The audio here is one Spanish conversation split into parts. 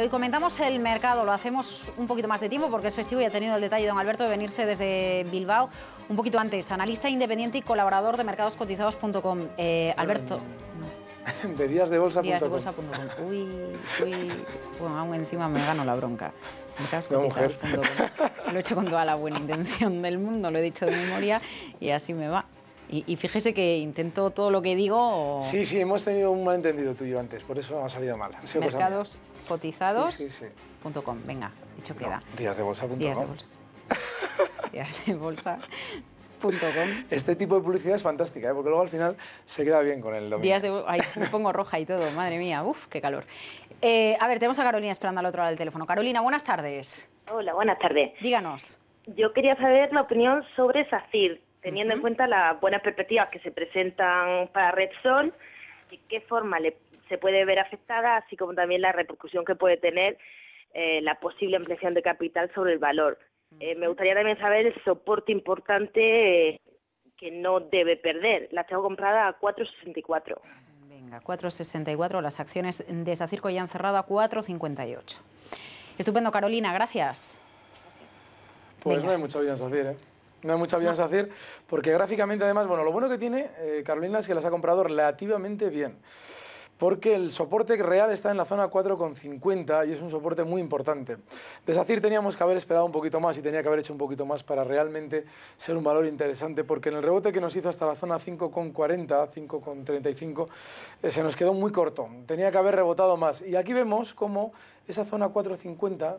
Hoy comentamos el mercado, lo hacemos un poquito más de tiempo porque es festivo y ha tenido el detalle don Alberto de venirse desde Bilbao un poquito antes, analista independiente y colaborador de mercadoscotizados.com. Eh, Alberto. De díasdebolsa.com. Uy, uy. Bueno, aún encima me gano la bronca. Mercadoscotizados.com. Lo he hecho con toda la buena intención del mundo, lo he dicho de memoria y así me va. Y, fíjese que intento todo lo que digo. Sí, sí, hemos tenido un malentendido tuyo antes, por eso ha salido mal. Venga, dicho queda. díasdebolsa.com días de Este tipo de publicidad es fantástica, ¿eh? porque luego al final se queda bien con el domingo. Días de Ay, me pongo roja y todo, madre mía, uff, qué calor. Eh, a ver, tenemos a Carolina esperando al otro lado del teléfono. Carolina, buenas tardes. Hola, buenas tardes. Díganos. Yo quería saber la opinión sobre SACIR, teniendo en cuenta las buenas perspectivas que se presentan para redson de qué forma se puede ver afectada, así como también la repercusión que puede tener eh, la posible ampliación de capital sobre el valor. Eh, me gustaría también saber el soporte importante eh, que no debe perder. La tengo comprada a 4,64. Venga, 4,64. Las acciones de circo ya han cerrado a 4,58. Estupendo, Carolina. Gracias. Pues no hay mucho bien ¿eh? No hay mucha a hacer, porque gráficamente además, bueno, lo bueno que tiene eh, Carolina es que las ha comprado relativamente bien, porque el soporte real está en la zona 4,50 y es un soporte muy importante. Desacir teníamos que haber esperado un poquito más y tenía que haber hecho un poquito más para realmente ser un valor interesante, porque en el rebote que nos hizo hasta la zona 5,40, 5,35, eh, se nos quedó muy corto, tenía que haber rebotado más. Y aquí vemos cómo esa zona 4,50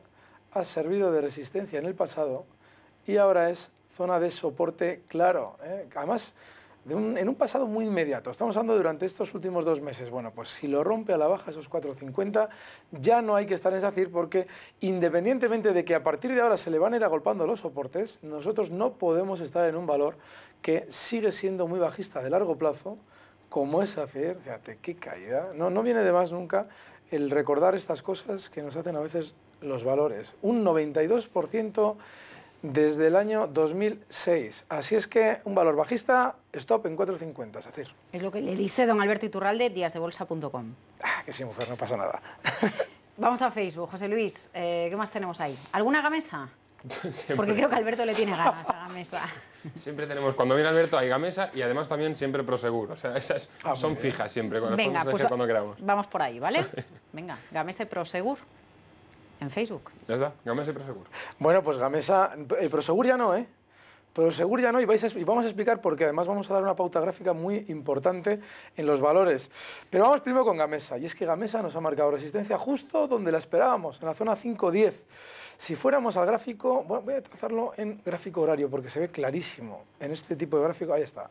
ha servido de resistencia en el pasado y ahora es zona de soporte claro. ¿eh? Además, en un pasado muy inmediato. Estamos hablando durante estos últimos dos meses. Bueno, pues si lo rompe a la baja esos 4,50, ya no hay que estar en SACIR porque independientemente de que a partir de ahora se le van a ir agolpando los soportes, nosotros no podemos estar en un valor que sigue siendo muy bajista de largo plazo, como es SACIR. Fíjate, qué caída. No, no viene de más nunca el recordar estas cosas que nos hacen a veces los valores. Un 92% desde el año 2006. Así es que un valor bajista, stop en 4,50, es Es lo que le dice don Alberto Iturralde, díasdebolsa.com. Ah, que sí, mujer, no pasa nada. Vamos a Facebook. José Luis, eh, ¿qué más tenemos ahí? ¿Alguna gamesa? Porque creo que Alberto le tiene ganas a Gamesa. Siempre tenemos, cuando viene Alberto hay Gamesa y además también siempre Prosegur. O sea, esas ah, son fijas siempre, Venga, pues, Vamos por ahí, ¿vale? Venga, Gamesa y Prosegur en Facebook. Ya está, Gamesa y Prosegur. Bueno, pues Gamesa, pero eh, Prosegur ya no, ¿eh? Prosegur ya no, y, vais y vamos a explicar porque además vamos a dar una pauta gráfica muy importante en los valores. Pero vamos primero con Gamesa, y es que Gamesa nos ha marcado resistencia justo donde la esperábamos, en la zona 5.10. Si fuéramos al gráfico, voy a trazarlo en gráfico horario porque se ve clarísimo. En este tipo de gráfico, ahí está,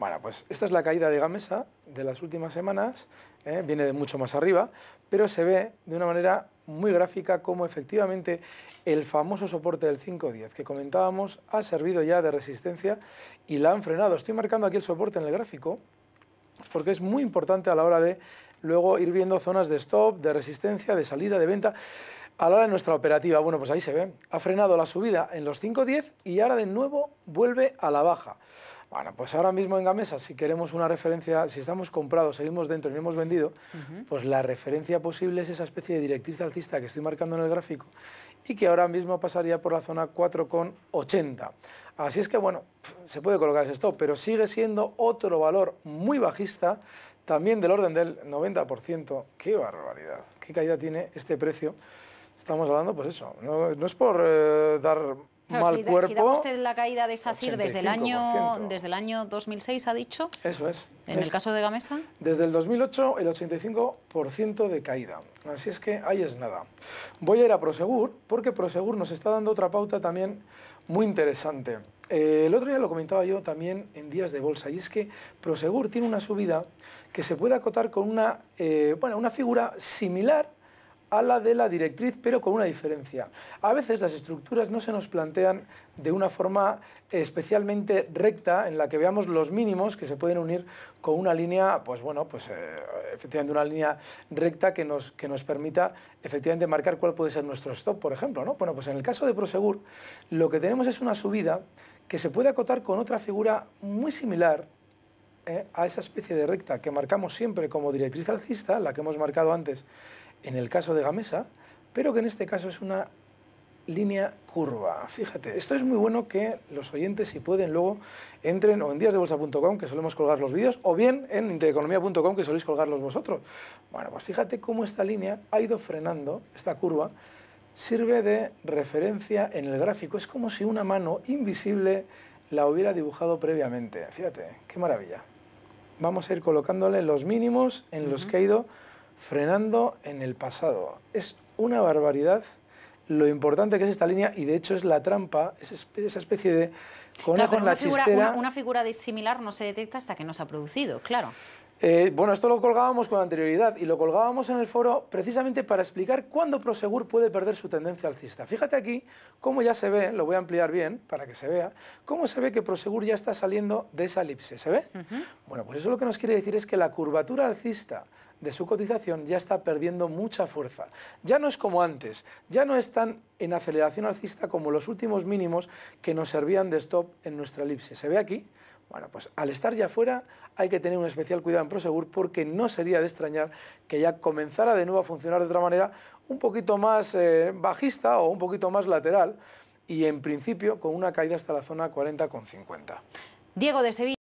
bueno, pues esta es la caída de Gamesa de las últimas semanas, ¿eh? viene de mucho más arriba, pero se ve de una manera muy gráfica cómo efectivamente el famoso soporte del 510 que comentábamos ha servido ya de resistencia y la han frenado. Estoy marcando aquí el soporte en el gráfico porque es muy importante a la hora de luego ir viendo zonas de stop, de resistencia, de salida, de venta. A la hora de nuestra operativa, bueno, pues ahí se ve, ha frenado la subida en los 5.10 y ahora de nuevo vuelve a la baja. Bueno, pues ahora mismo en Gamesa, si queremos una referencia, si estamos comprados, seguimos dentro y no hemos vendido, pues la referencia posible es esa especie de directriz alcista que estoy marcando en el gráfico y que ahora mismo pasaría por la zona 4,80. Así es que, bueno, se puede colocar ese stop, pero sigue siendo otro valor muy bajista, también del orden del 90%. ¡Qué barbaridad! ¿Qué caída tiene este precio? Estamos hablando, pues eso, no, es por eh, dar mal cuerpo, si da usted la caída de SACIR desde el, año, desde el año 2006, ha dicho. Eso es. En el caso de Gamesa. Desde el 2008, el 85% de caída. Así es que ahí es nada. Voy a ir a Prosegur, porque Prosegur nos está dando otra pauta también muy interesante. Eh, el otro día lo comentaba yo también en días de bolsa, y es que Prosegur tiene una subida que se puede acotar con una, eh, bueno, una figura similar a la de la directriz, pero con una diferencia. A veces las estructuras no se nos plantean de una forma especialmente recta en la que veamos los mínimos que se pueden unir con una línea, pues bueno, pues eh, efectivamente una línea recta que nos, que nos permita efectivamente marcar cuál puede ser nuestro stop, por ejemplo, ¿no? Bueno, pues en el caso de Prosegur lo que tenemos es una subida que se puede acotar con otra figura muy similar eh, a esa especie de recta que marcamos siempre como directriz alcista, la que hemos marcado antes en el caso de Gamesa, pero que en este caso es una línea curva. Fíjate, esto es muy bueno que los oyentes, si pueden, luego entren o en díasdebolsa.com, que solemos colgar los vídeos, o bien en intereconomía.com, que soléis colgarlos vosotros. Bueno, pues fíjate cómo esta línea ha ido frenando, esta curva, sirve de referencia en el gráfico. Es como si una mano invisible la hubiera dibujado previamente. Fíjate, qué maravilla. Vamos a ir colocándole los mínimos en los que ha ido frenando en el pasado. Es una barbaridad lo importante que es esta línea y de hecho es la trampa, es esa especie de conejo en la Una, figura similar no se detecta hasta que no se ha producido, claro. Eh, bueno, esto lo colgábamos con anterioridad y lo colgábamos en el foro precisamente para explicar cuándo Prosegur puede perder su tendencia alcista. Fíjate aquí cómo ya se ve, lo voy a ampliar bien para que se vea, cómo se ve que Prosegur ya está saliendo de esa elipse, ¿se ve? Bueno, pues eso lo que nos quiere decir es que la curvatura alcista de su cotización ya está perdiendo mucha fuerza. Ya no es como antes, ya no es tan en aceleración alcista como los últimos mínimos que nos servían de stop en nuestra elipse. ¿Se ve aquí? Bueno, pues al estar ya fuera hay que tener un especial cuidado en Prosegur porque no sería de extrañar que ya comenzara de nuevo a funcionar de otra manera un poquito más eh, bajista o un poquito más lateral y en principio con una caída hasta la zona 40,50. Diego de Sevilla.